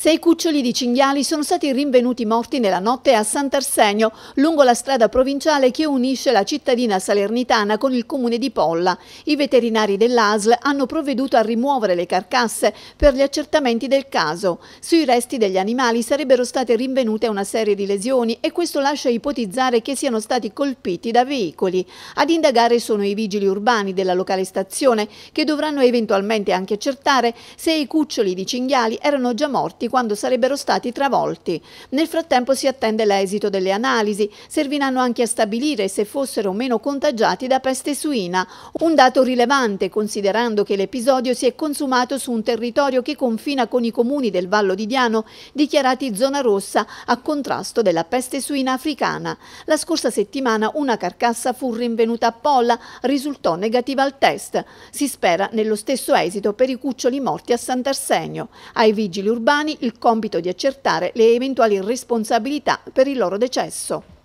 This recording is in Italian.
Sei cuccioli di cinghiali sono stati rinvenuti morti nella notte a Sant'Arsenio, lungo la strada provinciale che unisce la cittadina salernitana con il comune di Polla. I veterinari dell'ASL hanno provveduto a rimuovere le carcasse per gli accertamenti del caso. Sui resti degli animali sarebbero state rinvenute una serie di lesioni e questo lascia ipotizzare che siano stati colpiti da veicoli. Ad indagare sono i vigili urbani della locale stazione che dovranno eventualmente anche accertare se i cuccioli di cinghiali erano già morti quando sarebbero stati travolti. Nel frattempo si attende l'esito delle analisi, serviranno anche a stabilire se fossero meno contagiati da peste suina, un dato rilevante considerando che l'episodio si è consumato su un territorio che confina con i comuni del Vallo di Diano, dichiarati zona rossa a contrasto della peste suina africana. La scorsa settimana una carcassa fu rinvenuta a Polla, risultò negativa al test. Si spera nello stesso esito per i cuccioli morti a Sant'Arsenio. Ai vigili urbani il compito di accertare le eventuali responsabilità per il loro decesso.